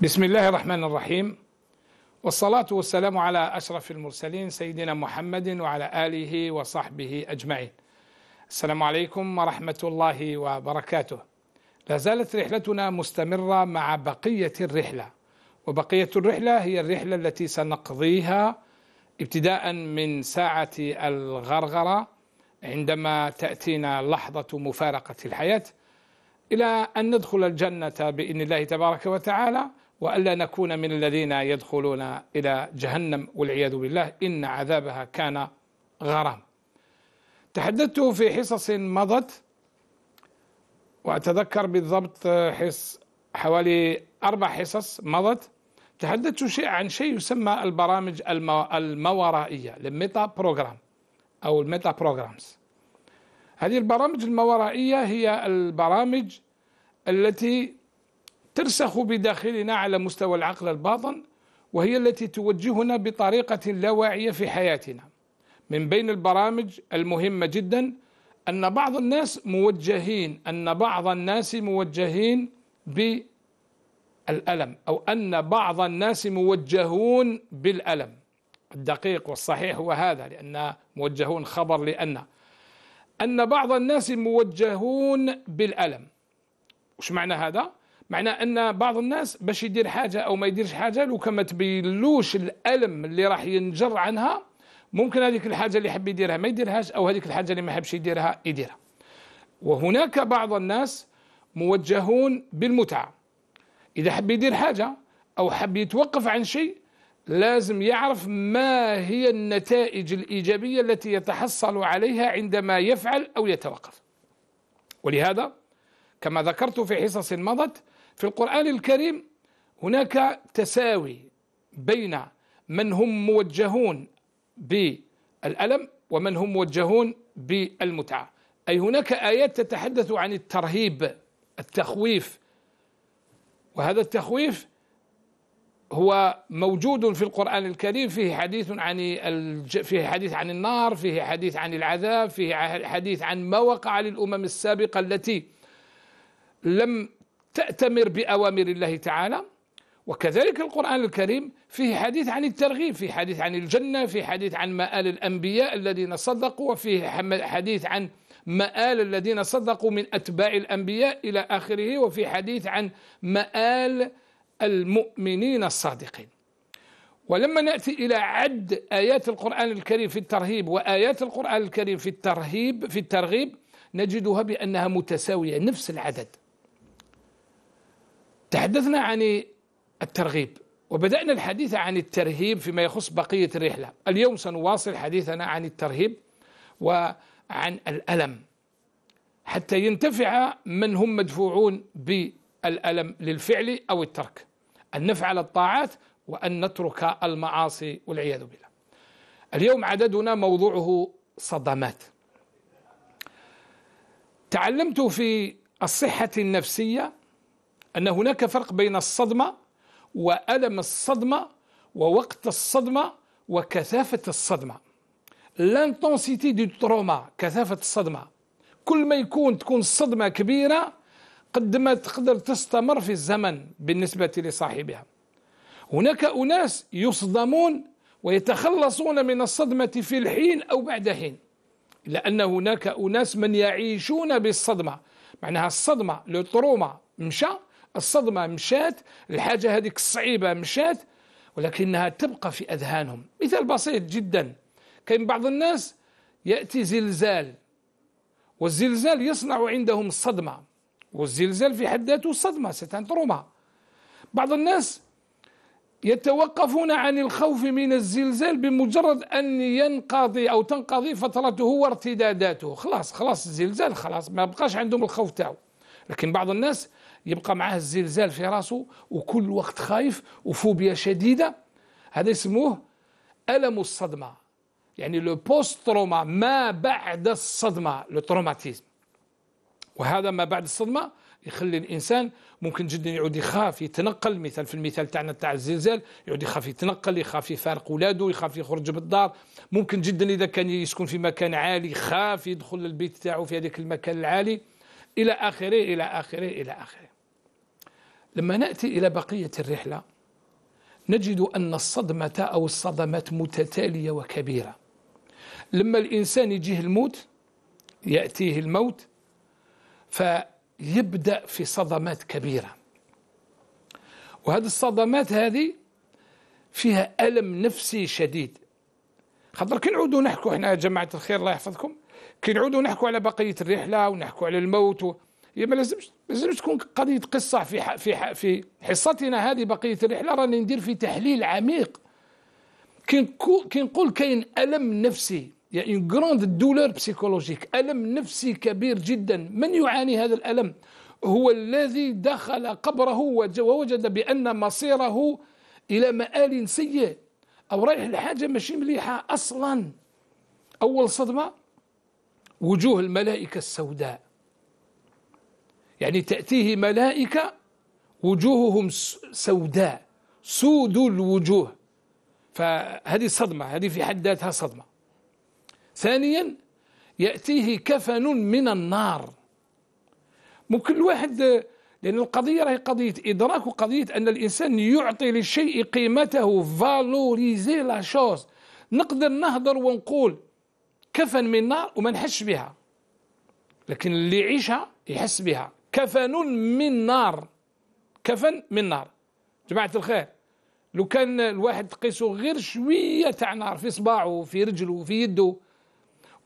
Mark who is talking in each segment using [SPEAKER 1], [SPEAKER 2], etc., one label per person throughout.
[SPEAKER 1] بسم الله الرحمن الرحيم والصلاة والسلام على أشرف المرسلين سيدنا محمد وعلى آله وصحبه أجمعين السلام عليكم ورحمة الله وبركاته لا زالت رحلتنا مستمرة مع بقية الرحلة وبقية الرحلة هي الرحلة التي سنقضيها ابتداء من ساعة الغرغرة عندما تأتينا لحظة مفارقة الحياة إلى أن ندخل الجنة بإذن الله تبارك وتعالى وألا نكون من الذين يدخلون إلى جهنم والعياذ بالله إن عذابها كان غرام تحدثت في حصص مضت وأتذكر بالضبط حص حوالي أربع حصص مضت تحدثت شيء عن شيء يسمى البرامج الموارائية الميتا بروجرام أو الميتا بروجرامز هذه البرامج الموارائية هي البرامج التي ترسخ بداخلنا على مستوى العقل الباطن وهي التي توجهنا بطريقة لا واعية في حياتنا من بين البرامج المهمة جدا أن بعض الناس موجهين أن بعض الناس موجهين بالألم أو أن بعض الناس موجهون بالألم الدقيق والصحيح هو هذا لأن موجهون خبر لأن أن بعض الناس موجهون بالألم وش معنى هذا؟ معناه ان بعض الناس باش يدير حاجه او ما يديرش حاجه لو كان ما تبينلوش الالم اللي راح ينجر عنها ممكن هذيك الحاجه اللي يحب يديرها ما يديرهاش او هذيك الحاجه اللي ما يحبش يديرها يديرها وهناك بعض الناس موجهون بالمتعه اذا حب يدير حاجه او حب يتوقف عن شيء لازم يعرف ما هي النتائج الايجابيه التي يتحصل عليها عندما يفعل او يتوقف ولهذا كما ذكرت في حصص مضت في القرآن الكريم هناك تساوي بين من هم موجهون بالألم ومن هم موجهون بالمتعة أي هناك آيات تتحدث عن الترهيب التخويف وهذا التخويف هو موجود في القرآن الكريم فيه حديث عن الج... فيه حديث عن النار فيه حديث عن العذاب فيه حديث عن ما وقع للأمم السابقة التي لم تأتمر بأوامر الله تعالى وكذلك القرآن الكريم فيه حديث عن الترغيب في حديث عن الجنة في حديث عن مآل الأنبياء الذين صدقوا وفيه حديث عن مآل الذين صدقوا من أتباع الأنبياء إلى آخره وفي حديث عن مآل المؤمنين الصادقين ولما نأتي إلى عد آيات القرآن الكريم في الترهيب وآيات القرآن الكريم في الترهيب في الترغيب نجدها بأنها متساوية نفس العدد تحدثنا عن الترغيب وبدأنا الحديث عن الترهيب فيما يخص بقية الرحلة اليوم سنواصل حديثنا عن الترهيب وعن الألم حتى ينتفع من هم مدفوعون بالألم للفعل أو الترك أن نفعل الطاعات وأن نترك المعاصي والعياذ بالله اليوم عددنا موضوعه صدمات تعلمت في الصحة النفسية أن هناك فرق بين الصدمة وألم الصدمة ووقت الصدمة وكثافة الصدمة لانتونسيتي دي تروما كثافة الصدمة كل ما يكون تكون صدمة كبيرة قد ما تقدر تستمر في الزمن بالنسبة لصاحبها هناك أناس يصدمون ويتخلصون من الصدمة في الحين أو بعد حين لأن هناك أناس من يعيشون بالصدمة معناها الصدمة لو تروما مشى الصدمة مشات الحاجة هذيك الصعيبة مشات ولكنها تبقى في أذهانهم مثال بسيط جدا كان بعض الناس يأتي زلزال والزلزال يصنع عندهم الصدمة والزلزال في حد ذاته صدمة تروما بعض الناس يتوقفون عن الخوف من الزلزال بمجرد أن ينقضي أو تنقضي فترته وارتداداته خلاص خلاص الزلزال خلاص ما بقاش عندهم الخوف تاعو لكن بعض الناس يبقى معاه الزلزال في راسه وكل وقت خايف وفوبيا شديده هذا يسموه الم الصدمه يعني لو بوست تروما ما بعد الصدمه لو تروماتيزم وهذا ما بعد الصدمه يخلي الانسان ممكن جدا يعود يخاف يتنقل مثال في المثال تاعنا تاع الزلزال يعود يخاف يتنقل يخاف يفارق ولاده يخاف يخرج بالدار ممكن جدا اذا كان يسكن في مكان عالي يخاف يدخل للبيت تاعو في هذاك المكان العالي الى اخره الى اخره الى اخره لما نأتي إلى بقية الرحلة نجد أن الصدمة أو الصدمات متتالية وكبيرة لما الإنسان يجيه الموت يأتيه الموت فيبدأ في صدمات كبيرة وهذه الصدمات هذه فيها ألم نفسي شديد خاطر كي نعودوا نحكوا احنا يا جماعة الخير الله يحفظكم كي نعودوا نحكوا على بقية الرحلة ونحكوا على الموت هي ما لازمش لازمش تكون قضيه قصه في في في حصتنا هذه بقيه الرحله راني ندير في تحليل عميق كي نقول كاين الم نفسي يعني اون جروند دولور بسيكولوجيك الم نفسي كبير جدا من يعاني هذا الالم هو الذي دخل قبره ووجد بان مصيره الى مآل سيء او رايح لحاجه ماشي مليحه اصلا اول صدمه وجوه الملائكه السوداء يعني تأتيه ملائكة وجوههم سوداء سود الوجوه فهذه صدمة هذه في حد ذاتها صدمة ثانيا يأتيه كفن من النار ممكن الواحد لأن القضية راهي قضية إدراك وقضية أن الإنسان يعطي للشيء قيمته فالوريزي لا شوز نقدر نهضر ونقول كفن من نار وما نحسش بها لكن اللي يعيشها يحس بها كفن من نار كفن من نار جماعة الخير لو كان الواحد تقيسه غير شوية تاع نار في صباعه في رجله في يده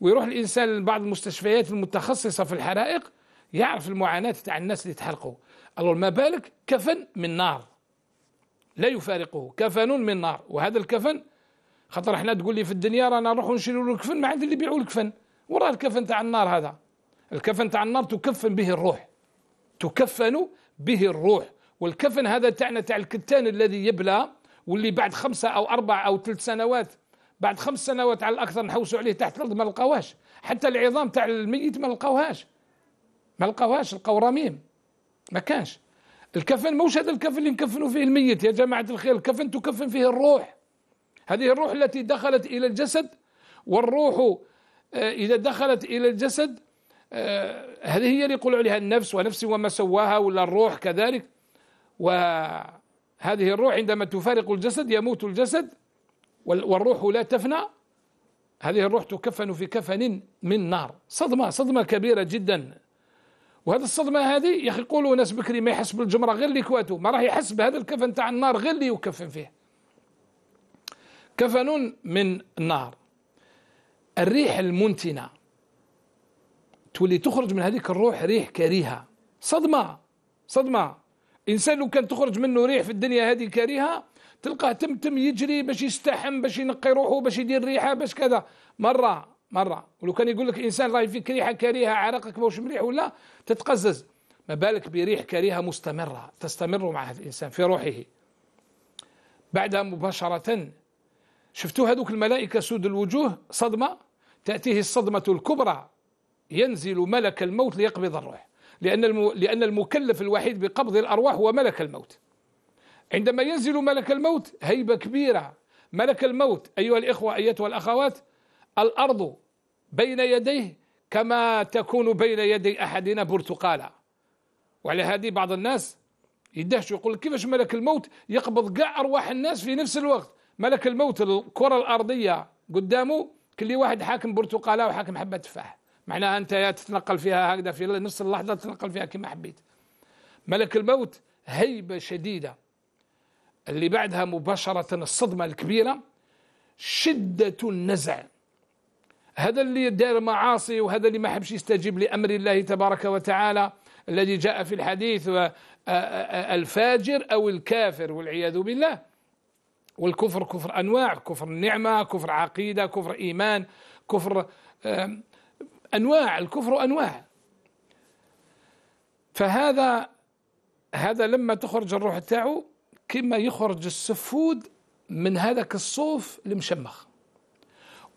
[SPEAKER 1] ويروح الإنسان لبعض المستشفيات المتخصصة في الحرائق يعرف المعاناة تاع الناس اللي تحرقوا الله ما بالك كفن من نار لا يفارقه كفن من نار وهذا الكفن خاطر احنا تقول لي في الدنيا رانا نروحوا نشيلوا له الكفن ما عند اللي يبيعوا الكفن وراه الكفن تاع النار هذا الكفن تاع النار تكفن به الروح تكفن به الروح والكفن هذا تاعنا تاع الكتان الذي يبلى واللي بعد خمسة أو أربع أو ثلاث سنوات بعد خمس سنوات على الأكثر نحوسوا عليه تحت الأرض ما لقاوهاش حتى العظام تاع الميت ما لقاوهاش ما لقاوهاش لقاو رميم ما كانش الكفن موش هذا الكفن اللي نكفنوا فيه الميت يا جماعة الخير الكفن تكفن فيه الروح هذه الروح التي دخلت إلى الجسد والروح آه، إذا دخلت إلى الجسد آه، هذه هي اللي يقول عليها النفس ونفس وما سواها ولا الروح كذلك وهذه الروح عندما تفارق الجسد يموت الجسد والروح لا تفنى هذه الروح تكفن في كفن من نار صدمة صدمة كبيرة جدا وهذه الصدمة هذه يا أخي يقولوا ناس بكري ما يحس بالجمرة غير اللي كواتو ما راح يحس بهذا الكفن تاع النار غير اللي يكفن فيه كفن من نار الريح المنتنه تولي تخرج من هذيك الروح ريح كريهه صدمه صدمه انسان لو كان تخرج منه ريح في الدنيا هذه كريهه تلقاه تم تم يجري باش يستحم باش ينقي روحه باش يدير ريحه باش كذا مره مره ولو كان يقول لك انسان راهي فيك ريحه كريهه عرقك ماهوش مليح ولا تتقزز ما بالك بريح كريهه مستمره تستمر مع هذا الانسان في روحه بعدها مباشره شفتوا هذوك الملائكه سود الوجوه صدمه تاتيه الصدمه الكبرى ينزل ملك الموت ليقبض الروح لأن لأن المكلف الوحيد بقبض الأرواح هو ملك الموت عندما ينزل ملك الموت هيبة كبيرة ملك الموت أيها الإخوة أيتها الأخوات الأرض بين يديه كما تكون بين يدي أحدنا برتقالة وعلى هذه بعض الناس يدهش يقول كيفاش ملك الموت يقبض كاع أرواح الناس في نفس الوقت ملك الموت الكرة الأرضية قدامه كل واحد حاكم برتقالة وحاكم حبة تفاح معناها أنت يا تتنقل فيها هكذا في نفس اللحظة تتنقل فيها كما حبيت ملك الموت هيبة شديدة اللي بعدها مباشرة الصدمة الكبيرة شدة النزع هذا اللي دار معاصي وهذا اللي ما حبش يستجيب لأمر الله تبارك وتعالى الذي جاء في الحديث الفاجر أو الكافر والعياذ بالله والكفر كفر أنواع كفر نعمه كفر عقيدة كفر إيمان كفر أنواع الكفر أنواع فهذا هذا لما تخرج الروح تاعو كما يخرج السفود من هذاك الصوف المشمخ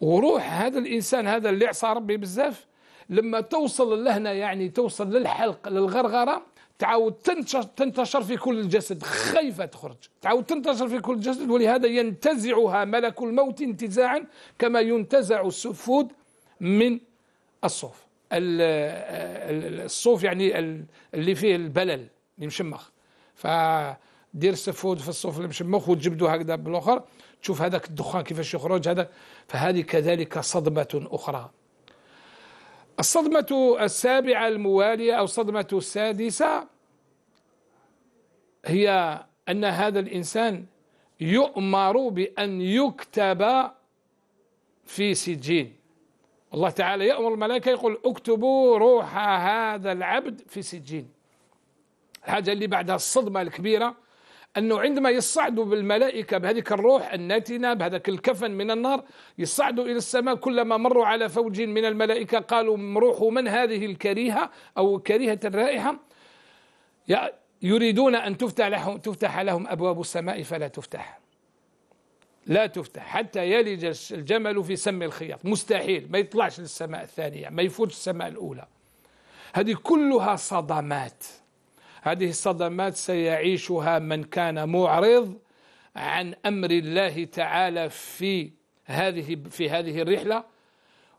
[SPEAKER 1] وروح هذا الإنسان هذا اللي عصى ربي بزاف لما توصل لهنا يعني توصل للحلق للغرغرة تعاود تنتشر, تنتشر في كل الجسد خايفة تخرج تعاود تنتشر في كل الجسد ولهذا ينتزعها ملك الموت انتزاعا كما ينتزع السفود من الصوف الصوف يعني اللي فيه البلل اللي مشمخ فدير السفود في الصوف المشمخ وتجبده هكذا بالاخر تشوف هذاك الدخان كيفاش يخرج هذا فهذه كذلك صدمة أخرى الصدمة السابعة الموالية أو الصدمة السادسة هي أن هذا الإنسان يؤمر بأن يكتب في سجين الله تعالى يأمر الملائكة يقول اكتبوا روح هذا العبد في سجين الحاجة اللي بعدها الصدمة الكبيرة أنه عندما يصعدوا بالملائكة بهذيك الروح النتنة بهذاك الكفن من النار يصعدوا إلى السماء كلما مروا على فوج من الملائكة قالوا روح من هذه الكريهة أو كريهة الرائحة يريدون أن تفتح لهم, تفتح لهم أبواب السماء فلا تفتح لا تفتح حتى يلج الجمل في سم الخياط مستحيل ما يطلعش للسماء الثانية ما يفوتش السماء الأولى هذه كلها صدمات هذه الصدمات سيعيشها من كان معرض عن أمر الله تعالى في هذه في هذه الرحلة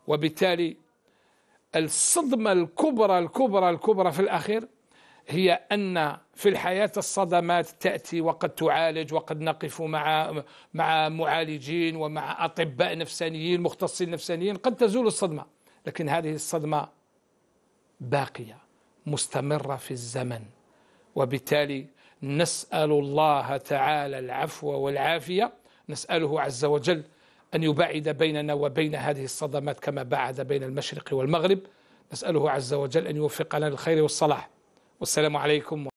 [SPEAKER 1] وبالتالي الصدمة الكبرى الكبرى الكبرى في الأخير هي أن في الحياة الصدمات تأتي وقد تعالج وقد نقف مع مع معالجين ومع أطباء نفسانيين مختصين نفسانيين قد تزول الصدمة لكن هذه الصدمة باقية مستمرة في الزمن وبالتالي نسأل الله تعالى العفو والعافية نسأله عز وجل أن يباعد بيننا وبين هذه الصدمات كما بعد بين المشرق والمغرب نسأله عز وجل أن يوفقنا للخير والصلاح والسلام عليكم